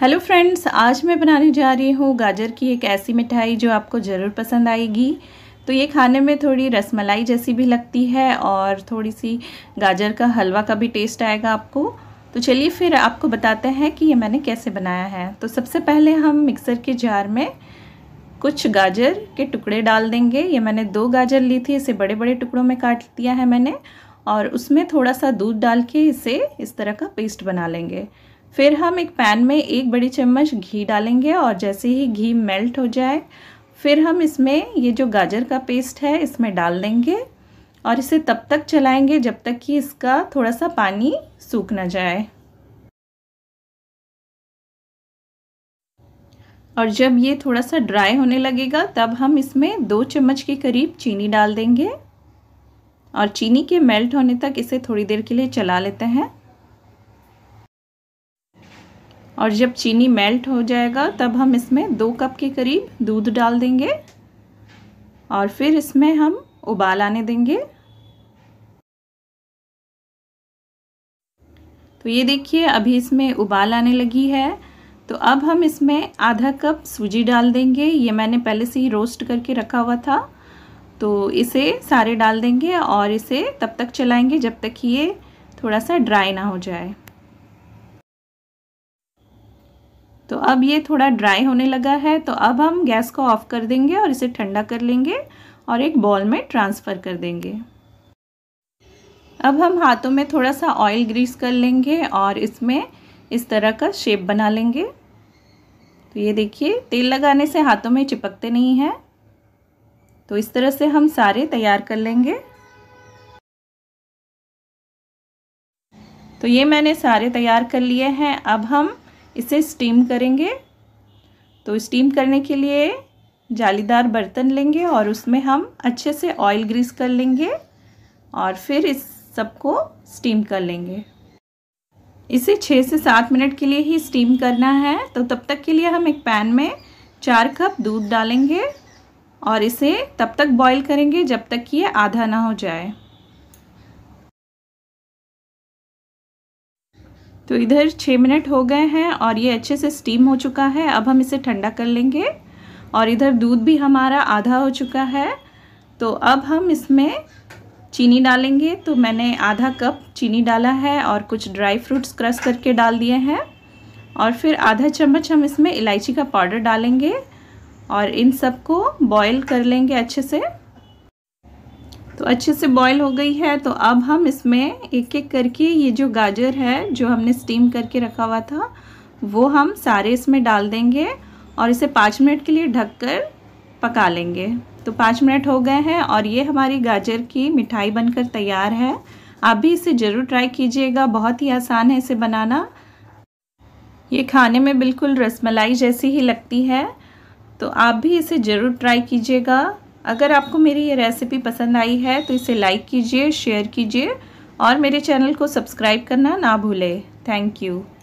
hello friends आज मैं बनाने जा रही हूँ गाजर की एक ऐसी मिठाई जो आपको ज़रूर पसंद आएगी तो ये खाने में थोड़ी रसमलाई जैसी भी लगती है और थोड़ी सी गाजर का हलवा का भी टेस्ट आएगा आपको तो चलिए फिर आपको बताते हैं कि ये मैंने कैसे बनाया है तो सबसे पहले हम मिक्सर के जार में कुछ गाजर के टुकड़े डाल देंगे ये मैंने दो गाजर ली थी इसे बड़े बड़े टुकड़ों में काट दिया है मैंने और उसमें थोड़ा सा दूध डाल के इसे इस तरह का पेस्ट बना लेंगे फिर हम एक पैन में एक बड़ी चम्मच घी डालेंगे और जैसे ही घी मेल्ट हो जाए फिर हम इसमें ये जो गाजर का पेस्ट है इसमें डाल देंगे और इसे तब तक चलाएंगे जब तक कि इसका थोड़ा सा पानी सूख ना जाए और जब ये थोड़ा सा ड्राई होने लगेगा तब हम इसमें दो चम्मच के करीब चीनी डाल देंगे और चीनी के मेल्ट होने तक इसे थोड़ी देर के लिए चला लेते हैं और जब चीनी मेल्ट हो जाएगा तब हम इसमें दो कप के करीब दूध डाल देंगे और फिर इसमें हम उबाल आने देंगे तो ये देखिए अभी इसमें उबाल आने लगी है तो अब हम इसमें आधा कप सूजी डाल देंगे ये मैंने पहले से ही रोस्ट करके रखा हुआ था तो इसे सारे डाल देंगे और इसे तब तक चलाएंगे जब तक ये थोड़ा सा ड्राई ना हो जाए तो अब ये थोड़ा ड्राई होने लगा है तो अब हम गैस को ऑफ कर देंगे और इसे ठंडा कर लेंगे और एक बॉल में ट्रांसफ़र कर देंगे अब हम हाथों में थोड़ा सा ऑयल ग्रीस कर लेंगे और इसमें इस तरह का शेप बना लेंगे तो ये देखिए तेल लगाने से हाथों में चिपकते नहीं हैं तो इस तरह से हम सारे तैयार कर लेंगे तो ये मैंने सारे तैयार कर लिए हैं अब हम इसे स्टीम करेंगे तो स्टीम करने के लिए जालीदार बर्तन लेंगे और उसमें हम अच्छे से ऑयल ग्रीस कर लेंगे और फिर इस सबको स्टीम कर लेंगे इसे छः से सात मिनट के लिए ही स्टीम करना है तो तब तक के लिए हम एक पैन में चार कप दूध डालेंगे और इसे तब तक बॉईल करेंगे जब तक कि ये आधा ना हो जाए तो इधर छः मिनट हो गए हैं और ये अच्छे से स्टीम हो चुका है अब हम इसे ठंडा कर लेंगे और इधर दूध भी हमारा आधा हो चुका है तो अब हम इसमें चीनी डालेंगे तो मैंने आधा कप चीनी डाला है और कुछ ड्राई फ्रूट्स क्रश करके डाल दिए हैं और फिर आधा चम्मच हम इसमें इलायची का पाउडर डालेंगे और इन सबको बॉईल कर लेंगे अच्छे से तो अच्छे से बॉईल हो गई है तो अब हम इसमें एक एक करके ये जो गाजर है जो हमने स्टीम करके रखा हुआ था वो हम सारे इसमें डाल देंगे और इसे पाँच मिनट के लिए ढककर पका लेंगे तो पाँच मिनट हो गए हैं और ये हमारी गाजर की मिठाई बनकर तैयार है आप भी इसे ज़रूर ट्राई कीजिएगा बहुत ही आसान है इसे बनाना ये खाने में बिल्कुल रसमलाई जैसी ही लगती है तो आप भी इसे ज़रूर ट्राई कीजिएगा अगर आपको मेरी ये रेसिपी पसंद आई है तो इसे लाइक कीजिए शेयर कीजिए और मेरे चैनल को सब्सक्राइब करना ना भूलें थैंक यू